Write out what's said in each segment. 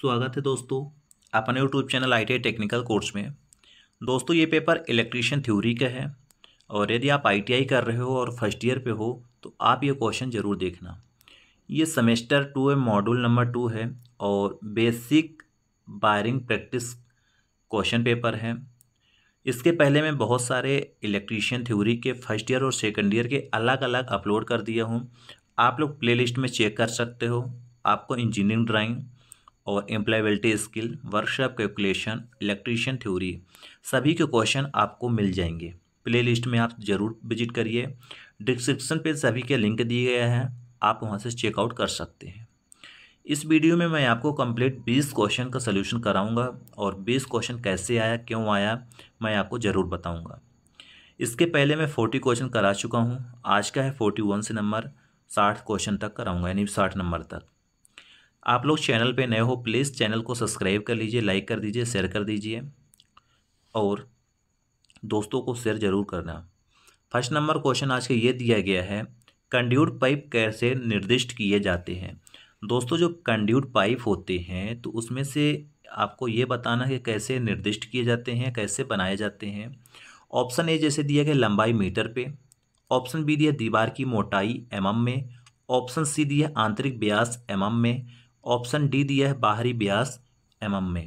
स्वागत है दोस्तों अपने YouTube channel I technical course में दोस्तों ये पेपर इलेक्ट्रीशियन थ्योरी का है और यदि आप आई कर रहे हो और फर्स्ट ईयर पे हो तो आप ये क्वेश्चन ज़रूर देखना ये सेमेस्टर टू है मॉड्यूल नंबर टू है और basic wiring practice question paper है इसके पहले मैं बहुत सारे इलेक्ट्रीशियन थ्योरी के फर्स्ट ईयर और सेकेंड ईयर के अलग अलग अपलोड कर दिया हूँ आप लोग प्लेलिस्ट में चेक कर सकते हो आपको इंजीनियरिंग ड्राइंग और employability skill workshop calculation electrician theory सभी के क्वेश्चन आपको मिल जाएंगे प्लेलिस्ट में आप ज़रूर विजिट करिए डिस्क्रिप्शन पे सभी के लिंक दिए गए हैं आप वहाँ से चेकआउट कर सकते हैं इस वीडियो में मैं आपको कंप्लीट 20 क्वेश्चन का सलूशन कराऊंगा और 20 क्वेश्चन कैसे आया क्यों आया मैं आपको ज़रूर बताऊंगा इसके पहले मैं 40 क्वेश्चन करा चुका हूं आज का है 41 से नंबर 60 क्वेश्चन तक कराऊंगा यानी 60 नंबर तक आप लोग चैनल पे नए हो प्लीज़ चैनल को सब्सक्राइब कर लीजिए लाइक कर दीजिए शेयर कर दीजिए और दोस्तों को शेयर ज़रूर करना फर्स्ट नंबर क्वेश्चन आज का ये दिया गया है कंड्यूट पाइप कैसे निर्दिष्ट किए जाते हैं दोस्तों जो कंड्यूट पाइप होते हैं तो उसमें से आपको ये बताना है कैसे निर्दिष्ट किए जाते हैं कैसे बनाए जाते हैं ऑप्शन ए जैसे दिया गया लंबाई मीटर पे ऑप्शन बी दिया दीवार की मोटाई एमएम में ऑप्शन सी दिया आंतरिक ब्यास एमएम में ऑप्शन डी दिया है बाहरी ब्यास एम एम में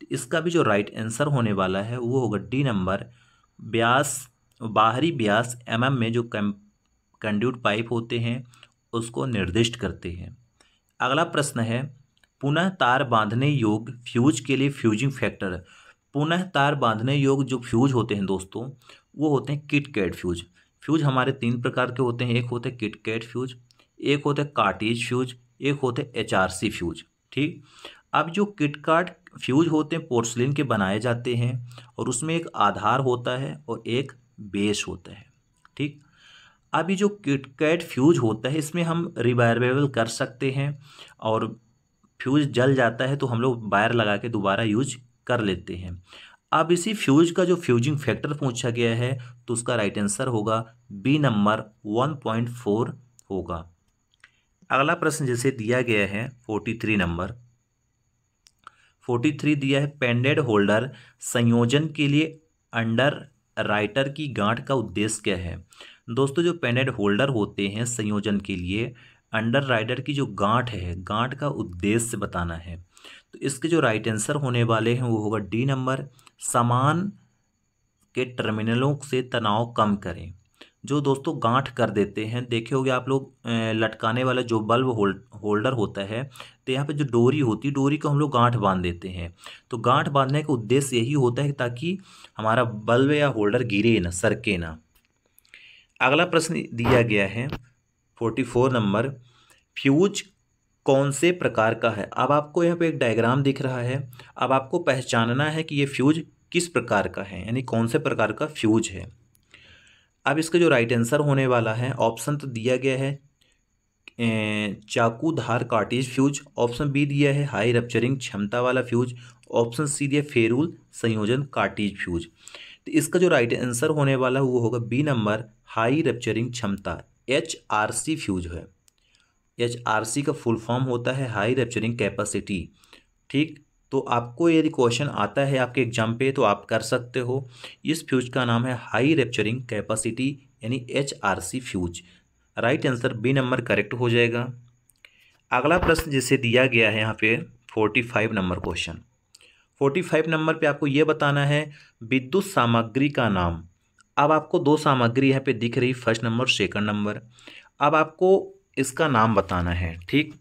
तो इसका भी जो राइट आंसर होने वाला है वो होगा डी नंबर ब्यास बाहरी ब्यास एम एम में जो कंड्यूट पाइप होते हैं उसको निर्दिष्ट करते हैं अगला प्रश्न है पुनः तार बांधने योग फ्यूज के लिए फ्यूजिंग फैक्टर पुनः तार बांधने योग जो फ्यूज होते हैं दोस्तों वो होते हैं किट कैट फ्यूज फ्यूज हमारे तीन प्रकार के होते हैं एक होते हैं किट कैट फ्यूज एक होते हैं कार्टेज फ्यूज एक होते एच आर सी फ्यूज ठीक अब जो किटकाट फ्यूज होते हैं पोर्सलिन के बनाए जाते हैं और उसमें एक आधार होता है और एक बेस होता है ठीक अभी जो जो किटकैट फ्यूज होता है इसमें हम रिवायरबल कर सकते हैं और फ्यूज जल जाता है तो हम लोग वायर लगा के दोबारा यूज कर लेते हैं अब इसी फ्यूज का जो फ्यूजिंग फैक्टर पूछा गया है तो उसका राइट आंसर होगा B number one point four होगा अगला प्रश्न जैसे दिया गया है forty three number forty three दिया है पेंडेड होल्डर संयोजन के लिए अंडर राइटर की गांठ का उद्देश्य क्या है दोस्तों जो पेंडेड होल्डर होते हैं संयोजन के लिए अंडर राइडर की जो गांठ है गांठ का उद्देश्य बताना है तो इसके जो राइट आंसर होने वाले हैं वो होगा डी नंबर समान के टर्मिनलों से तनाव कम करें जो दोस्तों गांठ कर देते हैं देखे होगे आप लोग लटकाने वाला जो बल्ब होल्ड होल्डर होता है तो यहाँ पे जो डोरी होती है डोरी को हम लोग गांठ बांध देते हैं तो गांठ बांधने का उद्देश्य यही होता है ताकि हमारा बल्ब या होल्डर गिरे ना सरके ना अगला प्रश्न दिया गया है फोर्टी फोर नंबर फ्यूज कौन से प्रकार का है अब आपको यहाँ पर एक डायग्राम दिख रहा है अब आपको पहचानना है कि ये फ्यूज किस प्रकार का है यानी कौन से प्रकार का फ्यूज है अब इसका जो राइट आंसर होने वाला है ऑप्शन तो दिया गया है चाकू धार कार्टेज फ्यूज ऑप्शन बी दिया है हाई रपचरिंग क्षमता वाला फ्यूज ऑप्शन सी दिया फेरूल संयोजन कार्टेज फ्यूज तो इसका जो राइट आंसर होने वाला है वो होगा बी नंबर हाई रपचरिंग क्षमता एच आर सी फ्यूज है एच आर सी का फुल फॉर्म होता है हाई रप्चरिंग कैपेसिटी ठीक तो आपको यदि क्वेश्चन आता है आपके एग्जाम पे तो आप कर सकते हो इस फ्यूज का नाम है हाई रेप्चरिंग कैपेसिटी यानी H R C fuse right answer B number correct हो जाएगा अगला प्रश्न जिसे दिया गया है यहाँ पे forty five number question forty five number पे आपको ये बताना है विद्युत सामग्री का नाम अब आपको दो सामग्री यहाँ पे दिख रही फर्स्ट नंबर सेकंड नंबर अब आपको इसका नाम बताना है ठीक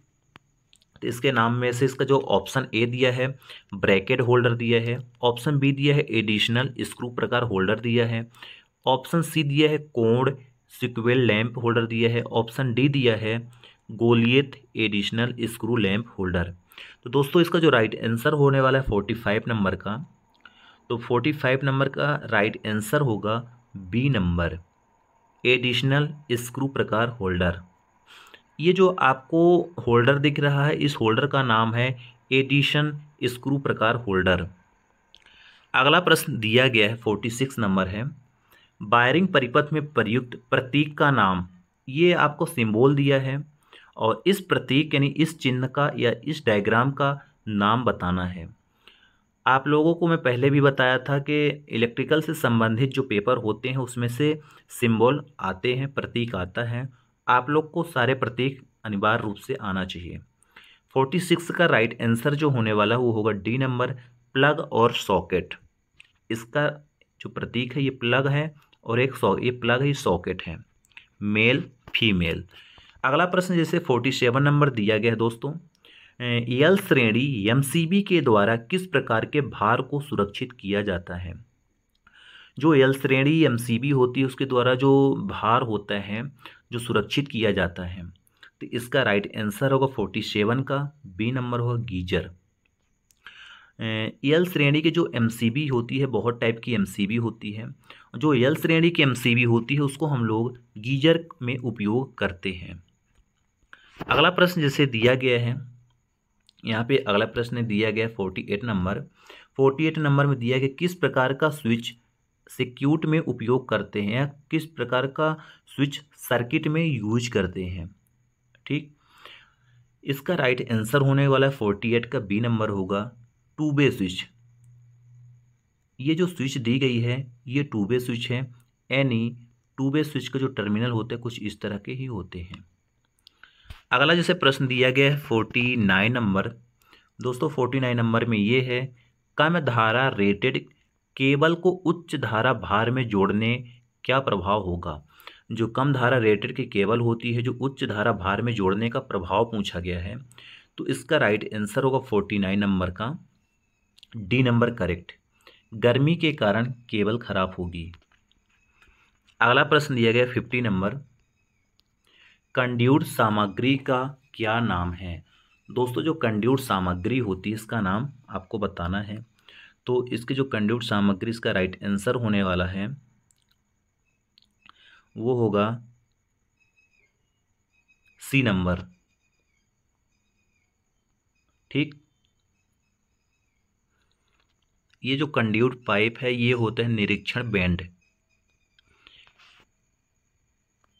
तो इसके नाम में से इसका जो ऑप्शन ए दिया है ब्रैकेट होल्डर दिया है ऑप्शन बी दिया है एडिशनल स्क्रू प्रकार होल्डर दिया है ऑप्शन सी दिया है कोण सिक्वेल लैंप होल्डर दिया है ऑप्शन डी दिया है Goliath additional screw lamp holder तो दोस्तों इसका जो राइट आंसर होने वाला है फोर्टी फाइव नंबर का तो फोर्टी फाइव नंबर का राइट आंसर होगा बी नंबर एडिशनल स्क्रू प्रकार होल्डर ये जो आपको होल्डर दिख रहा है इस होल्डर का नाम है एडिशन स्क्रू प्रकार होल्डर अगला प्रश्न दिया गया है फोर्टी सिक्स नंबर है वायरिंग परिपथ में प्रयुक्त प्रतीक का नाम ये आपको सिंबल दिया है और इस प्रतीक यानी इस चिन्ह का या इस डायग्राम का नाम बताना है आप लोगों को मैं पहले भी बताया था कि इलेक्ट्रिकल से संबंधित जो पेपर होते हैं उसमें से सिंबल आते हैं प्रतीक आता है आप लोग को सारे प्रतीक अनिवार्य रूप से आना चाहिए फोर्टी सिक्स का राइट आंसर जो होने वाला है वो होगा डी नंबर प्लग और सॉकेट इसका जो प्रतीक है ये प्लग है और एक सॉ ये प्लग ही ये सॉकेट है मेल फीमेल अगला प्रश्न जैसे फोर्टी सेवन नंबर दिया गया है दोस्तों यल श्रेणी एम के द्वारा किस प्रकार के भार को सुरक्षित किया जाता है जो यल श्रेणी एम होती है उसके द्वारा जो भार होता है जो सुरक्षित किया जाता है तो इसका राइट आंसर होगा फोर्टी सेवन का बी नंबर होगा गीजर यल श्रेणी की जो एम होती है बहुत टाइप की एम होती है जो यल श्रेणी की एम होती है उसको हम लोग गीजर में उपयोग करते हैं अगला प्रश्न जैसे दिया गया है यहाँ पे अगला प्रश्न दिया गया है forty eight number forty eight number में दिया गया किस प्रकार का स्विच सिक्यूट में उपयोग करते हैं या किस प्रकार का स्विच सर्किट में यूज करते हैं ठीक इसका राइट आंसर होने वाला है फोर्टी एट का बी नंबर होगा टू बे स्विच ये जो स्विच दी गई है ये टू बे स्विच है यानी टू बे स्विच का जो टर्मिनल होते हैं कुछ इस तरह के ही होते हैं अगला जैसे प्रश्न दिया गया है फोर्टी नाइन नंबर दोस्तों फोर्टी नाइन नंबर में ये है कम धारा रेटेड केबल को उच्च धारा भार में जोड़ने क्या प्रभाव होगा जो कम धारा रेटेड की केबल होती है जो उच्च धारा भार में जोड़ने का प्रभाव पूछा गया है तो इसका राइट आंसर होगा फोर्टी नाइन नंबर का डी नंबर करेक्ट गर्मी के कारण केबल खराब होगी अगला प्रश्न दिया गया फिफ्टी नंबर कंड्यूट सामग्री का क्या नाम है दोस्तों जो कंड्यूट सामग्री होती है इसका नाम आपको बताना है तो इसके जो कंड्यूट सामग्री इसका राइट आंसर होने वाला है वो होगा सी नंबर ठीक ये जो कंड्यूट पाइप है ये होते हैं निरीक्षण बैंड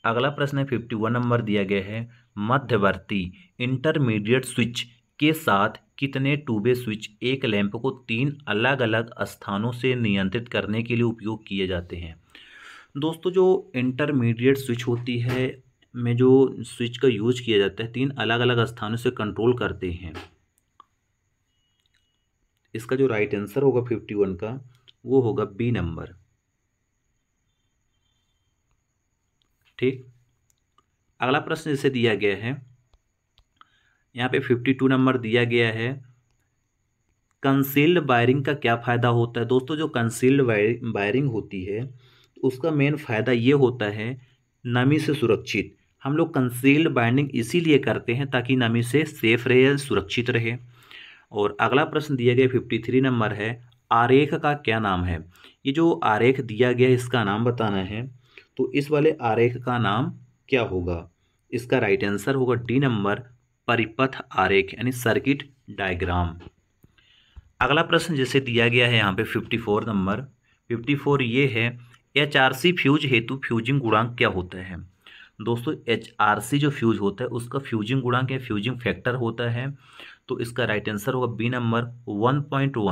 अगला प्रश्न है फिफ्टी वन नंबर दिया गया है मध्यवर्ती इंटरमीडिएट स्विच के साथ कितने टूबे स्विच एक लैंप को तीन अलग अलग स्थानों से नियंत्रित करने के लिए उपयोग किए जाते हैं दोस्तों जो इंटरमीडिएट स्विच होती है में जो स्विच का यूज किया जाता है तीन अलग अलग स्थानों से कंट्रोल करते हैं इसका जो राइट आंसर होगा फिफ्टी वन का वो होगा बी नंबर ठीक अगला प्रश्न इसे दिया गया है यहाँ पे फिफ्टी टू नंबर दिया गया है कंसील्ड वायरिंग का क्या फ़ायदा होता है दोस्तों जो कंसील्ड वायरिंग होती है उसका मेन फ़ायदा ये होता है नमी से सुरक्षित हम लोग कंसील्ड बाइंडिंग इसीलिए करते हैं ताकि नमी से सेफ रहे सुरक्षित रहे और अगला प्रश्न दिया गया फिफ्टी थ्री नंबर है आरेख का क्या नाम है ये जो आरेख दिया गया है इसका नाम बताना है तो इस वाले आरेख का नाम क्या होगा इसका राइट आंसर होगा डी नंबर परिपथ आरेख यानी सर्किट डायग्राम अगला प्रश्न जैसे दिया गया है यहाँ पे 54 नंबर 54 ये है एच आर सी फ्यूज हेतु फ्यूजिंग गुणांक क्या होता है दोस्तों एच आर सी जो फ्यूज होता है उसका फ्यूजिंग गुणांक या फ्यूजिंग फैक्टर होता है तो इसका राइट आंसर होगा B number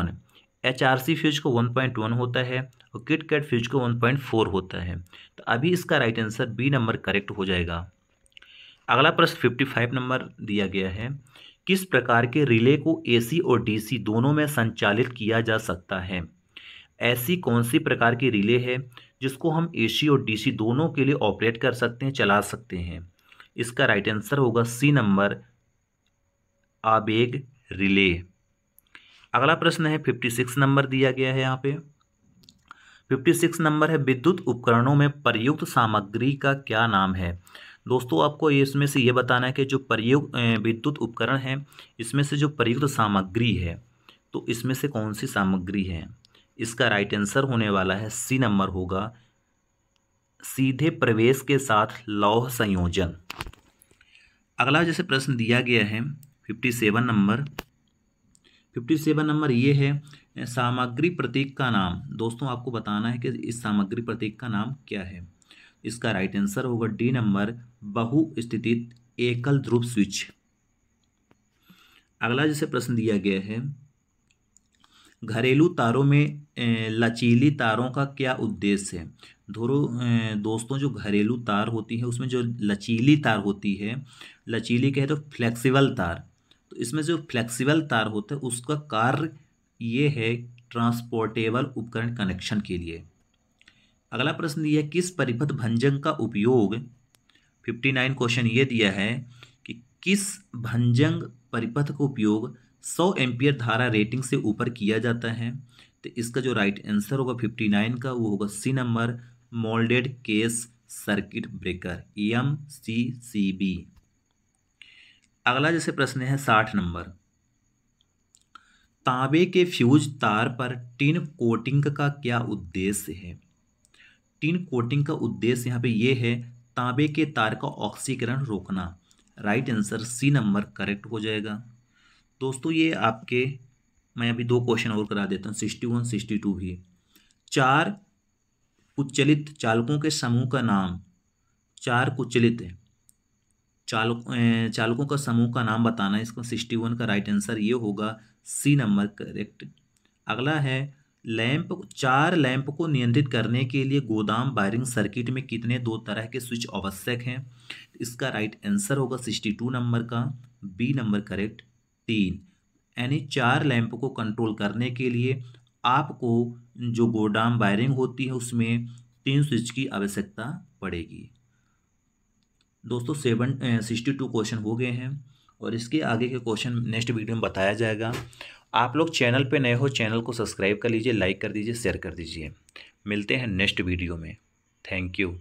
1.1 H R C fuse को 1.1 होता है और किट कैट फ्यूज को 1.4 होता है तो अभी इसका right answer B number correct हो जाएगा अगला प्रश्न फिफ्टी फाइव नंबर दिया गया है किस प्रकार के रिले को एसी और डीसी दोनों में संचालित किया जा सकता है ऐसी कौन सी प्रकार की रिले है जिसको हम एसी और डीसी दोनों के लिए ऑपरेट कर सकते हैं चला सकते हैं इसका राइट आंसर होगा सी नंबर आबेग रिले अगला प्रश्न है फिफ्टी सिक्स नंबर दिया गया है यहाँ पे फिफ्टी सिक्स नंबर है विद्युत उपकरणों में प्रयुक्त सामग्री का क्या नाम है दोस्तों आपको इसमें से ये बताना है कि जो प्रयुक्त विद्युत उपकरण है इसमें से जो प्रयुक्त सामग्री है तो इसमें से कौन सी सामग्री है इसका राइट आंसर होने वाला है सी नंबर होगा सीधे प्रवेश के साथ लौह संयोजन अगला जैसे प्रश्न दिया गया है fifty seven number fifty seven number ये है सामग्री प्रतीक का नाम दोस्तों आपको बताना है कि इस सामग्री प्रतीक का नाम क्या है इसका राइट आंसर होगा डी नंबर बहु स्थित एकल ध्रुव स्विच अगला जैसे प्रश्न दिया गया है घरेलू तारों में लचीली तारों का क्या उद्देश्य है धोरो दोस्तों जो घरेलू तार होती है उसमें जो लचीली तार होती है लचीली कहे तो फ्लेक्सिबल तार तो इसमें जो फ्लेक्सिबल तार होता है उसका कार्य ये है ट्रांसपोर्टेबल उपकरण कनेक्शन के लिए अगला प्रश्न दिया किस परिपथ भंजंग का उपयोग फिफ्टी नाइन क्वेश्चन ये दिया है कि किस भंजंग परिपथ का उपयोग सौ एम्पियर धारा रेटिंग से ऊपर किया जाता है तो इसका जो राइट आंसर होगा फिफ्टी नाइन का वो होगा C number moulded case circuit breaker M C C B अगला जैसे प्रश्न है साठ नंबर तांबे के फ्यूज तार पर टिन कोटिंग का क्या उद्देश्य है टिन कोटिंग का उद्देश्य यहाँ पे ये है तांबे के तार का ऑक्सीकरण रोकना right answer C number correct हो जाएगा दोस्तों ये आपके मैं अभी दो क्वेश्चन और करा देता हूँ सिक्सटी वन सिक्सटी टू भी चार कुचलित चालकों के समूह का नाम चार कुचलित चालक चालकों का समूह का नाम बताना है इसका सिक्सटी वन का राइट आंसर ये होगा सी नंबर करेक्ट अगला है लैंप चार लैंप को नियंत्रित करने के लिए गोदाम वायरिंग सर्किट में कितने दो तरह के स्विच आवश्यक हैं इसका राइट आंसर होगा सिक्सटी टू नंबर का बी नंबर करेक्ट तीन यानी चार लैंप को कंट्रोल करने के लिए आपको जो गोदाम वायरिंग होती है उसमें तीन स्विच की आवश्यकता पड़ेगी दोस्तों सेवन सिक्सटी टू क्वेश्चन हो गए हैं और इसके आगे के क्वेश्चन नेक्स्ट वीडियो में बताया जाएगा आप लोग चैनल पे नए हो चैनल को सब्सक्राइब कर लीजिए लाइक कर दीजिए शेयर कर दीजिए मिलते हैं नेक्स्ट वीडियो में थैंक यू